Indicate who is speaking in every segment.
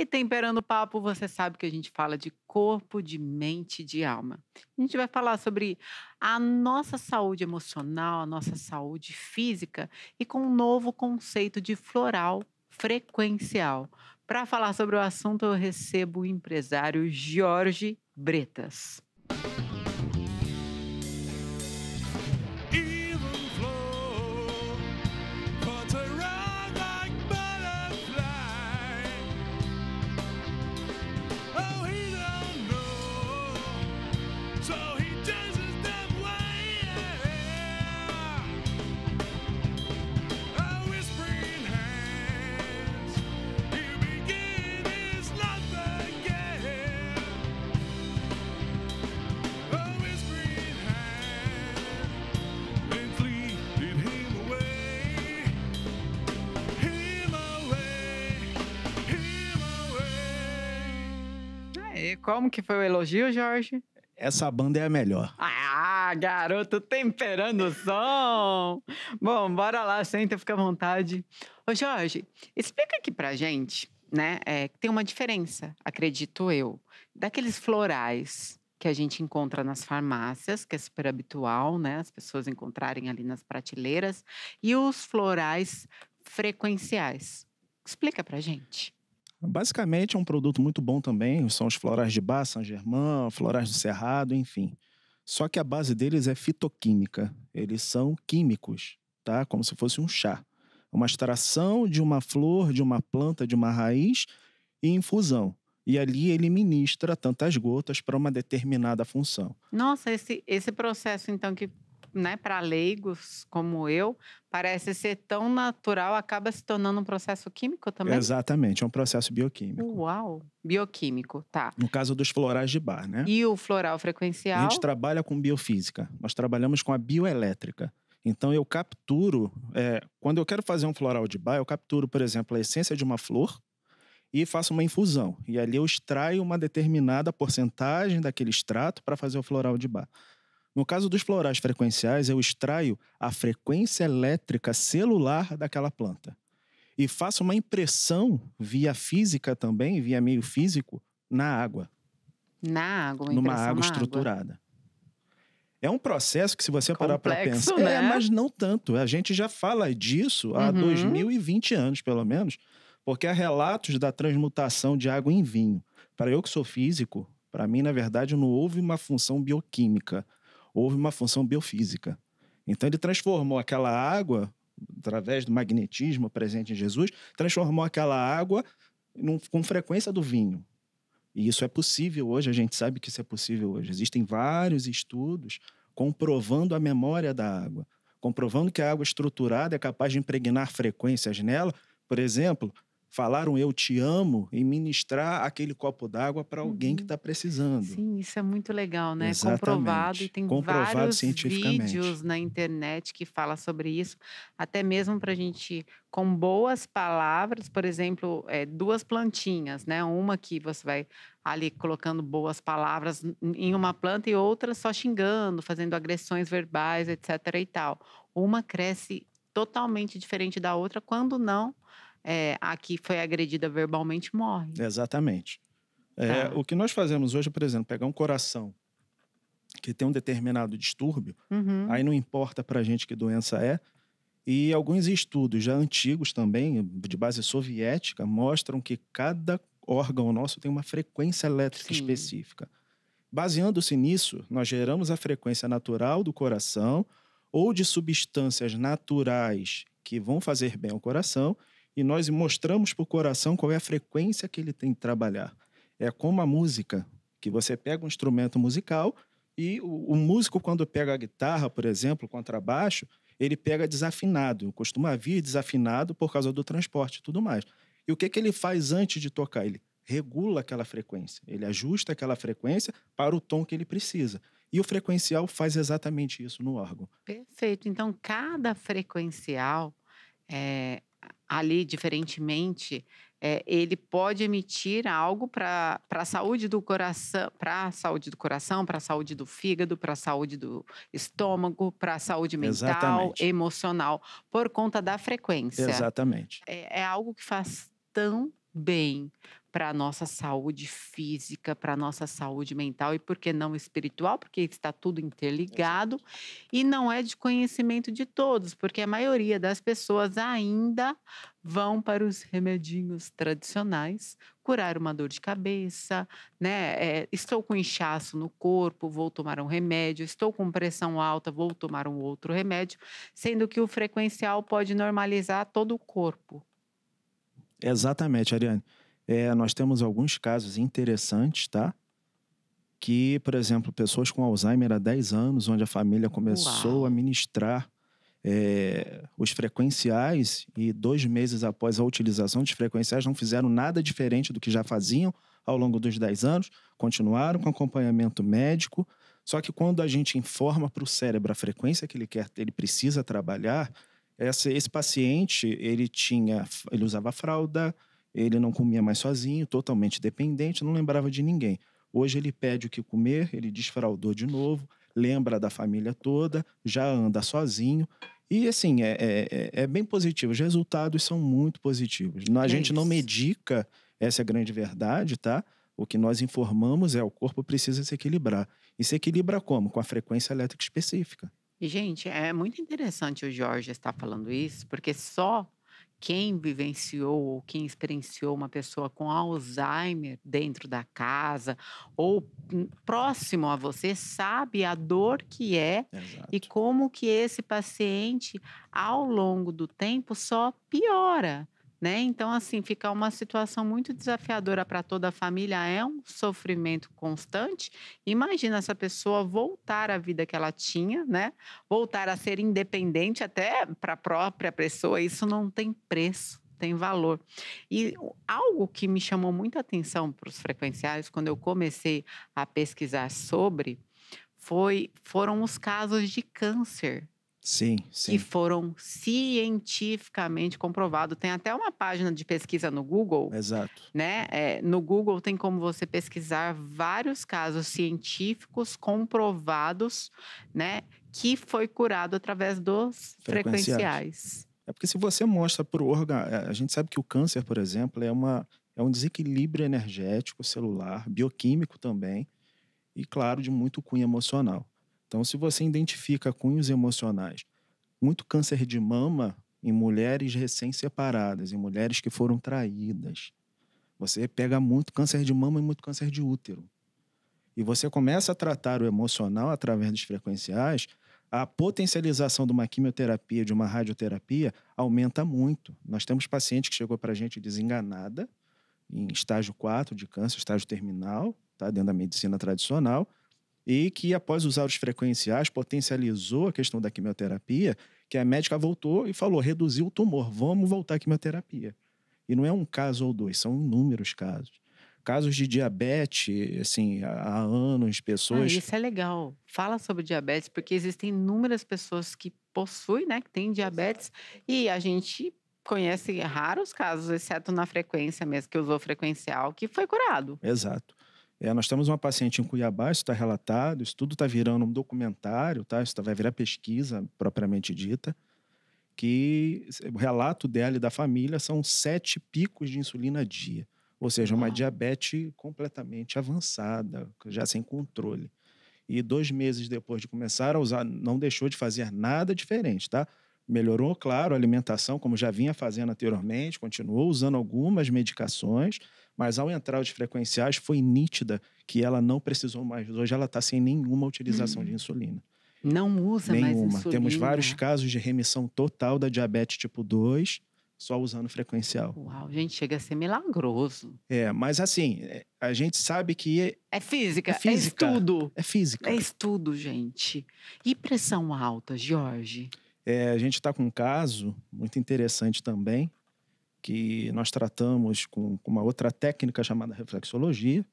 Speaker 1: E temperando o papo, você sabe que a gente fala de corpo, de mente, de alma. A gente vai falar sobre a nossa saúde emocional, a nossa saúde física e com um novo conceito de floral frequencial. Para falar sobre o assunto, eu recebo o empresário Jorge Bretas. Como que foi o elogio, Jorge? Essa banda é a melhor. Ah, garoto, temperando o som! Bom, bora lá, senta, fica à vontade. Ô, Jorge, explica aqui pra gente, né? É, tem uma diferença, acredito eu, daqueles florais que a gente encontra nas farmácias, que é super habitual, né? As pessoas encontrarem ali nas prateleiras, e os florais frequenciais. Explica pra gente.
Speaker 2: Basicamente é um produto muito bom também, são os florais de Bar, São Germão, florais do Cerrado, enfim. Só que a base deles é fitoquímica, eles são químicos, tá? Como se fosse um chá. É uma extração de uma flor, de uma planta, de uma raiz e infusão. E ali ele ministra tantas gotas para uma determinada função.
Speaker 1: Nossa, esse, esse processo então que né, para leigos como eu, parece ser tão natural, acaba se tornando um processo químico também?
Speaker 2: Exatamente, é um processo bioquímico.
Speaker 1: Uau! Bioquímico, tá.
Speaker 2: No caso dos florais de bar, né?
Speaker 1: E o floral frequencial? A gente
Speaker 2: trabalha com biofísica, nós trabalhamos com a bioelétrica. Então eu capturo, é, quando eu quero fazer um floral de bar, eu capturo, por exemplo, a essência de uma flor, e faço uma infusão. E ali eu extraio uma determinada porcentagem daquele extrato para fazer o floral de bar. No caso dos florais frequenciais, eu extraio a frequência elétrica celular daquela planta e faço uma impressão via física também, via meio físico, na água.
Speaker 1: Na água, numa água estruturada.
Speaker 2: Água. É um processo que, se você Complexo, parar para pensar, né? é, mas não tanto. A gente já fala disso há uhum. 2020 anos, pelo menos, porque há relatos da transmutação de água em vinho. Para eu que sou físico, para mim, na verdade, não houve uma função bioquímica houve uma função biofísica. Então ele transformou aquela água, através do magnetismo presente em Jesus, transformou aquela água num, com frequência do vinho. E isso é possível hoje, a gente sabe que isso é possível hoje. Existem vários estudos comprovando a memória da água, comprovando que a água estruturada é capaz de impregnar frequências nela. Por exemplo, falar um eu te amo e ministrar aquele copo d'água para alguém uhum. que está precisando. Sim,
Speaker 1: isso é muito legal, né? Exatamente. Comprovado e tem Comprovado vários vídeos na internet que fala sobre isso, até mesmo para a gente com boas palavras, por exemplo, é, duas plantinhas, né? Uma que você vai ali colocando boas palavras em uma planta e outra só xingando, fazendo agressões verbais, etc. E tal. Uma cresce totalmente diferente da outra quando não é, a que foi agredida verbalmente morre.
Speaker 2: Exatamente. É, tá. O que nós fazemos hoje, por exemplo, pegar um coração que tem um determinado distúrbio, uhum. aí não importa para a gente que doença é. E alguns estudos já antigos também, de base soviética, mostram que cada órgão nosso tem uma frequência elétrica Sim. específica. Baseando-se nisso, nós geramos a frequência natural do coração ou de substâncias naturais que vão fazer bem ao coração e nós mostramos para o coração qual é a frequência que ele tem que trabalhar. É como a música, que você pega um instrumento musical e o, o músico, quando pega a guitarra, por exemplo, contrabaixo, ele pega desafinado, costuma vir desafinado por causa do transporte e tudo mais. E o que, que ele faz antes de tocar? Ele regula aquela frequência, ele ajusta aquela frequência para o tom que ele precisa. E o frequencial faz exatamente isso no órgão.
Speaker 1: Perfeito. Então, cada frequencial é, ali, diferentemente, é, ele pode emitir algo para a saúde do coração, para a saúde do coração, para a saúde do fígado, para a saúde do estômago, para a saúde mental, Exatamente. emocional, por conta da frequência. Exatamente. É, é algo que faz tão bem para a nossa saúde física, para a nossa saúde mental e, por que não, espiritual, porque está tudo interligado. E não é de conhecimento de todos, porque a maioria das pessoas ainda vão para os remedinhos tradicionais curar uma dor de cabeça, né? É, estou com inchaço no corpo, vou tomar um remédio, estou com pressão alta, vou tomar um outro remédio, sendo que o frequencial pode normalizar todo o corpo.
Speaker 2: Exatamente, Ariane. É, nós temos alguns casos interessantes, tá? Que, por exemplo, pessoas com Alzheimer há 10 anos, onde a família começou Uau. a ministrar é, os frequenciais e dois meses após a utilização dos frequenciais não fizeram nada diferente do que já faziam ao longo dos 10 anos, continuaram com acompanhamento médico. Só que quando a gente informa para o cérebro a frequência que ele quer, ele precisa trabalhar, esse paciente ele tinha, ele usava fralda, ele não comia mais sozinho, totalmente dependente, não lembrava de ninguém. Hoje ele pede o que comer, ele desfraudou de novo, lembra da família toda, já anda sozinho. E assim, é, é, é, é bem positivo. Os resultados são muito positivos. A é gente isso. não medica, essa é a grande verdade, tá? O que nós informamos é o corpo precisa se equilibrar. E se equilibra como? Com a frequência elétrica específica.
Speaker 1: gente, é muito interessante o Jorge estar falando isso, porque só quem vivenciou ou quem experienciou uma pessoa com Alzheimer dentro da casa ou próximo a você sabe a dor que é Exato. e como que esse paciente ao longo do tempo só piora. Né? Então, assim, fica uma situação muito desafiadora para toda a família, é um sofrimento constante. Imagina essa pessoa voltar à vida que ela tinha, né? Voltar a ser independente até para a própria pessoa, isso não tem preço tem valor. E algo que me chamou muita atenção para os frequenciais quando eu comecei a pesquisar sobre foi foram os casos de câncer
Speaker 2: Sim, sim. Que
Speaker 1: foram cientificamente comprovados. Tem até uma página de pesquisa no Google. Exato. Né? É, no Google tem como você pesquisar vários casos científicos comprovados, né? Que foi curado através dos frequenciais. frequenciais.
Speaker 2: É porque se você mostra para o órgão. A gente sabe que o câncer, por exemplo, é, uma, é um desequilíbrio energético, celular, bioquímico também. E, claro, de muito cunho emocional. Então, se você identifica cunhos emocionais, muito câncer de mama em mulheres recém-separadas, em mulheres que foram traídas. Você pega muito câncer de mama e muito câncer de útero. E você começa a tratar o emocional através dos frequenciais, a potencialização de uma quimioterapia, de uma radioterapia, aumenta muito. Nós temos paciente que chegou para a gente desenganada, em estágio 4 de câncer, estágio terminal, tá? dentro da medicina tradicional, e que, após usar os frequenciais, potencializou a questão da quimioterapia, que a médica voltou e falou: reduziu o tumor, vamos voltar à quimioterapia. E não é um caso ou dois, são inúmeros casos. Casos de diabetes, assim, há anos, ah, pessoas. Ah, isso
Speaker 1: é legal. Fala sobre diabetes, porque existem inúmeras pessoas que possuem, né, que têm diabetes, e a gente conhece raros casos, exceto na frequência mesmo, que usou frequencial, que foi
Speaker 2: curado. Exato. É, nós temos uma paciente em Cuiabá, isso está relatado, isso tudo está virando um documentário, tá? isso tá, vai virar pesquisa propriamente dita, que o relato dela e da família são sete picos de insulina a dia. Ou seja, uma ah. diabetes completamente avançada, já sem controle. E dois meses depois de começar a usar, não deixou de fazer nada diferente, tá? melhorou, claro, a alimentação, como já vinha fazendo anteriormente, continuou usando algumas medicações, mas ao entrar os frequenciais foi nítida que ela não precisou mais. Hoje ela está sem nenhuma utilização hum. de insulina. Não usa nenhuma. mais insulina. Temos vários casos de remissão total da diabetes tipo 2, só usando frequencial. Uau, gente, chega a ser milagroso. É, mas assim, é, a gente sabe que. É, é, física, é, é física, é estudo. É física. É estudo, gente.
Speaker 1: E pressão alta, Jorge?
Speaker 2: É, a gente está com um caso muito interessante também, que nós tratamos com, com uma outra técnica chamada reflexologia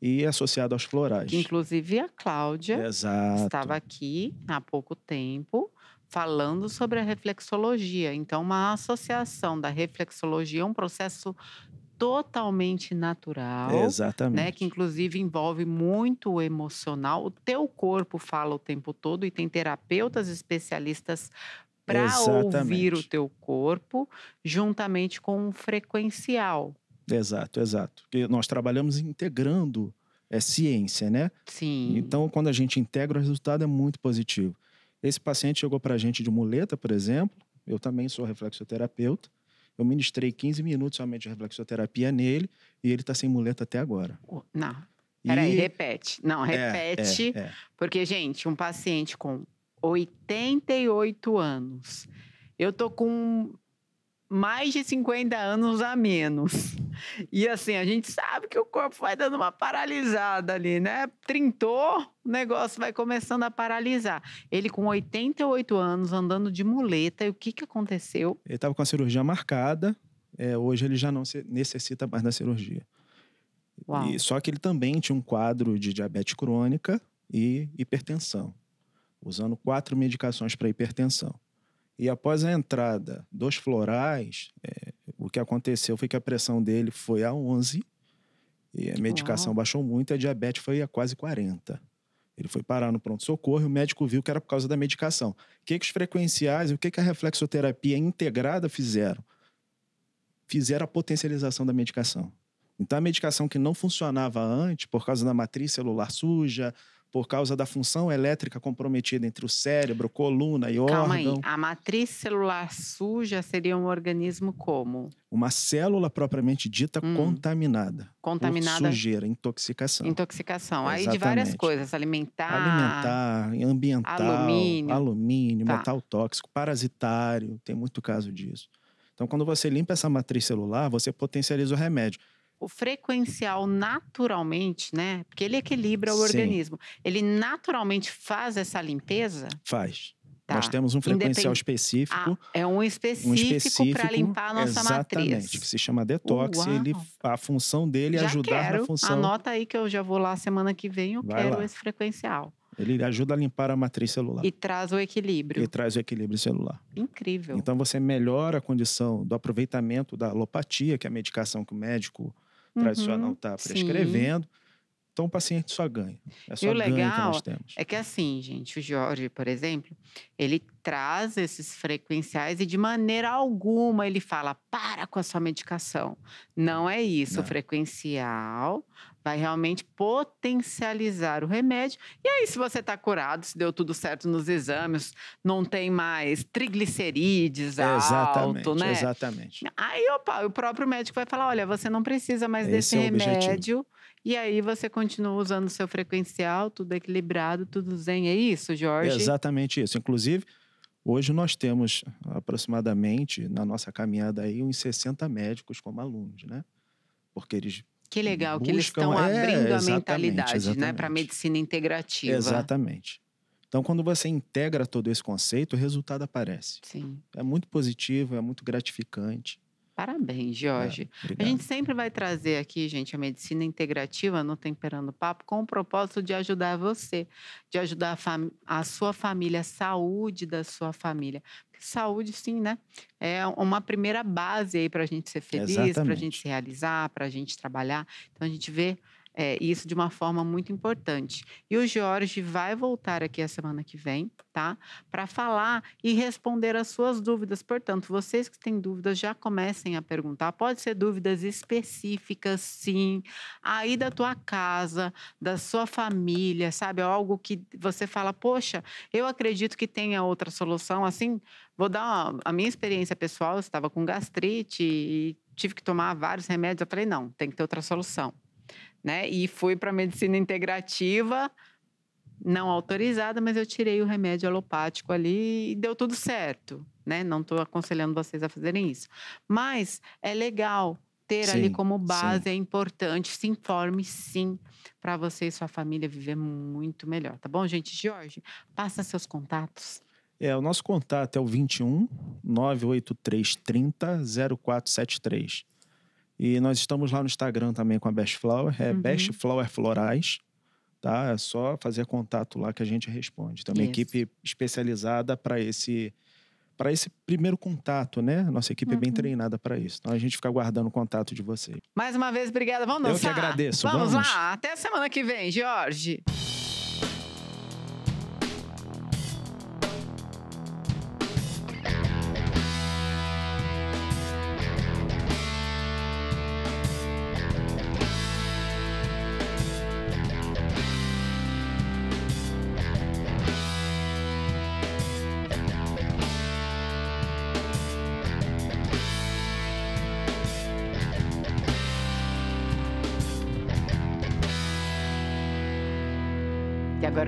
Speaker 2: e associado aos florais.
Speaker 1: Inclusive a Cláudia Exato. estava aqui há pouco tempo falando sobre a reflexologia. Então, uma associação da reflexologia, é um processo totalmente natural. Exatamente. Né, que inclusive envolve muito o emocional. O teu corpo fala o tempo todo e tem terapeutas especialistas para ouvir o teu corpo, juntamente com um frequencial.
Speaker 2: Exato, exato. Porque nós trabalhamos integrando é ciência, né? Sim. Então, quando a gente integra, o resultado é muito positivo. Esse paciente chegou para a gente de muleta, por exemplo. Eu também sou reflexoterapeuta. Eu ministrei 15 minutos somente de reflexoterapia nele e ele está sem muleta até agora. Não. Peraí, e...
Speaker 1: repete. Não, é, repete. É, é, é. Porque, gente, um paciente com 88 anos. Eu tô com mais de 50 anos a menos. E assim, a gente sabe que o corpo vai dando uma paralisada ali, né? Trintou, o negócio vai começando a paralisar. Ele com 88 anos, andando de muleta, e o que, que aconteceu?
Speaker 2: Ele estava com a cirurgia marcada, é, hoje ele já não necessita mais da cirurgia. Uau. E, só que ele também tinha um quadro de diabetes crônica e hipertensão, usando quatro medicações para hipertensão. E após a entrada dos florais, é, o que aconteceu foi que a pressão dele foi a 11 e a medicação Uau. baixou muito, a diabetes foi a quase 40. Ele foi parar no pronto-socorro e o médico viu que era por causa da medicação. O que, que os frequenciais e o que, que a reflexoterapia integrada fizeram? Fizeram a potencialização da medicação. Então, a medicação que não funcionava antes, por causa da matriz celular suja, por causa da função elétrica comprometida entre o cérebro, coluna e Calma órgão. Calma aí,
Speaker 1: a matriz celular suja seria
Speaker 2: um organismo como? Uma célula propriamente dita hum. contaminada. Contaminada. Por sujeira, intoxicação. Intoxicação. Aí Exatamente. de várias
Speaker 1: coisas, alimentar.
Speaker 2: Alimentar, ambiental. Alumínio. Alumínio, tá. metal tóxico, parasitário, tem muito caso disso. Então, quando você limpa essa matriz celular, você potencializa o remédio
Speaker 1: o frequencial naturalmente, né? Porque ele equilibra o Sim. organismo. Ele naturalmente faz essa limpeza?
Speaker 2: Faz. Tá. Nós temos um frequencial Independ... específico. Ah,
Speaker 1: é um específico, um específico para limpar a nossa exatamente, matriz. Exatamente, que
Speaker 2: se chama detox. Ele, a função dele é ajudar quero. na função. Anota
Speaker 1: aí que eu já vou lá semana que vem, eu Vai quero lá. esse frequencial.
Speaker 2: Ele ajuda a limpar a matriz celular. E
Speaker 1: traz o equilíbrio. E
Speaker 2: traz o equilíbrio celular.
Speaker 1: Incrível. Então
Speaker 2: você melhora a condição do aproveitamento da alopatia, que é a medicação que o médico tradicional está uhum. prescrevendo. Sim. Então o paciente só ganha. É só e o legal que
Speaker 1: é que assim, gente, o Jorge, por exemplo, ele traz esses frequenciais e de maneira alguma ele fala: para com a sua medicação. Não é isso. Não. O né. frequencial vai realmente potencializar o remédio. E aí, se você está curado, se deu tudo certo nos exames, não tem mais triglicerídeos exatamente, alto, né? Exatamente. Aí opa, o próprio médico vai falar: olha, você não precisa mais Esse é desse é remédio. Objetivo e aí você continua usando o seu frequencial, tudo equilibrado, tudo zen. É isso, Jorge? É
Speaker 2: exatamente isso. Inclusive, hoje nós temos aproximadamente na nossa caminhada aí uns 60 médicos como alunos, né? Porque eles
Speaker 1: que legal buscam... que eles estão é, abrindo é, a mentalidade, né, exatamente. né, para medicina integrativa. Exatamente.
Speaker 2: Então, quando você integra todo esse conceito, o resultado aparece. Sim. É muito positivo, é muito gratificante. Parabéns, é, Jorge. É, a gente
Speaker 1: sempre vai trazer aqui, gente, a medicina integrativa no Temperando Papo com o propósito de ajudar você, de ajudar a, a sua família, a saúde da sua família. saúde, sim, né? É uma primeira base aí para a gente ser feliz, para a gente se realizar, para a gente trabalhar. Então, a gente vê é, isso de uma forma muito importante. E o Jorge vai voltar aqui a semana que vem, tá? Para falar e responder as suas dúvidas. Portanto, vocês que têm dúvidas já comecem a perguntar. Pode ser dúvidas específicas, sim, aí da tua casa, da sua família, sabe? Algo que você fala, poxa, eu acredito que tenha outra solução. Assim, vou dar uma, a minha experiência pessoal. Eu estava com gastrite e tive que tomar vários remédios. Eu falei, não, tem que ter outra solução né? E fui para medicina integrativa, não autorizada, mas eu tirei o remédio alopático ali e deu tudo certo, né? Não estou aconselhando vocês a fazerem isso, mas é legal ter sim, ali como base sim. é importante. Se informe, sim, para você e sua família viver muito melhor, tá bom, gente? Jorge, passa seus contatos.
Speaker 2: É, o nosso contato é o 21 983 30 0473. E nós estamos lá no Instagram também com a Best Flower, é uhum. Best Flower Florais. Tá? É só fazer contato lá que a gente responde. Tem então, uma equipe especializada para esse para esse primeiro contato, né? Nossa equipe uhum. é bem uhum. treinada para isso. Então a gente fica aguardando o contato de vocês.
Speaker 1: Mais uma vez, obrigada. Vamos dançar? Eu que agradeço. Vamos, vamos? lá. Até semana que vem, Jorge.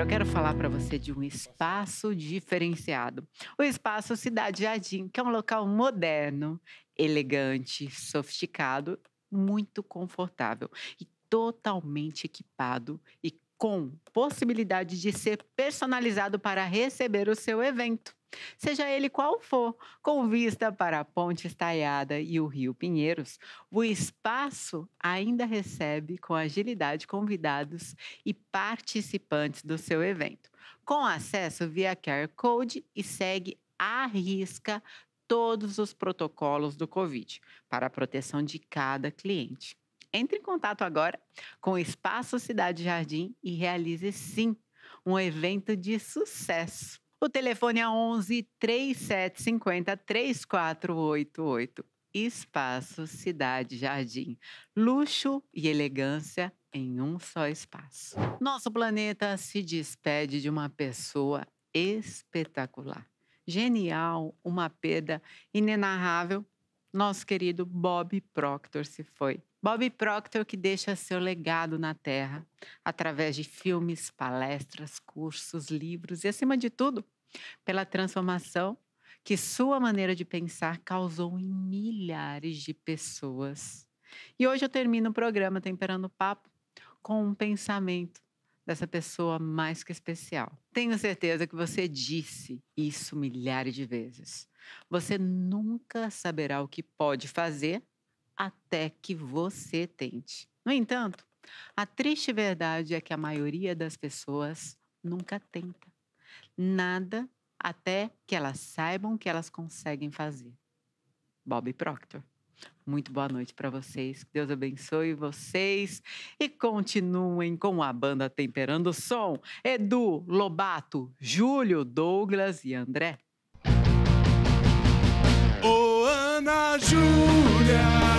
Speaker 1: Agora eu quero falar para você de um espaço diferenciado. O espaço Cidade Jardim, que é um local moderno, elegante, sofisticado, muito confortável e totalmente equipado e com possibilidade de ser personalizado para receber o seu evento. Seja ele qual for, com vista para a Ponte Estaiada e o Rio Pinheiros, o espaço ainda recebe com agilidade convidados e participantes do seu evento. Com acesso via QR Code e segue à risca todos os protocolos do Covid para a proteção de cada cliente. Entre em contato agora com o Espaço Cidade Jardim e realize sim um evento de sucesso. O telefone é 11 3750 3488. Espaço Cidade Jardim. Luxo e elegância em um só espaço. Nosso planeta se despede de uma pessoa espetacular, genial, uma perda inenarrável nosso querido Bob Proctor se foi. Bob Proctor que deixa seu legado na Terra através de filmes, palestras, cursos, livros e acima de tudo, pela transformação que sua maneira de pensar causou em milhares de pessoas. E hoje eu termino o programa Temperando o Papo com um pensamento dessa pessoa mais que especial. Tenho certeza que você disse isso milhares de vezes. Você nunca saberá o que pode fazer até que você tente. No entanto, a triste verdade é que a maioria das pessoas nunca tenta nada até que elas saibam que elas conseguem fazer. Bob Proctor. Muito boa noite para vocês. Que Deus abençoe vocês e continuem com a banda Temperando o Som. Edu, Lobato, Júlio, Douglas e André. Ô Ana
Speaker 2: Júlia.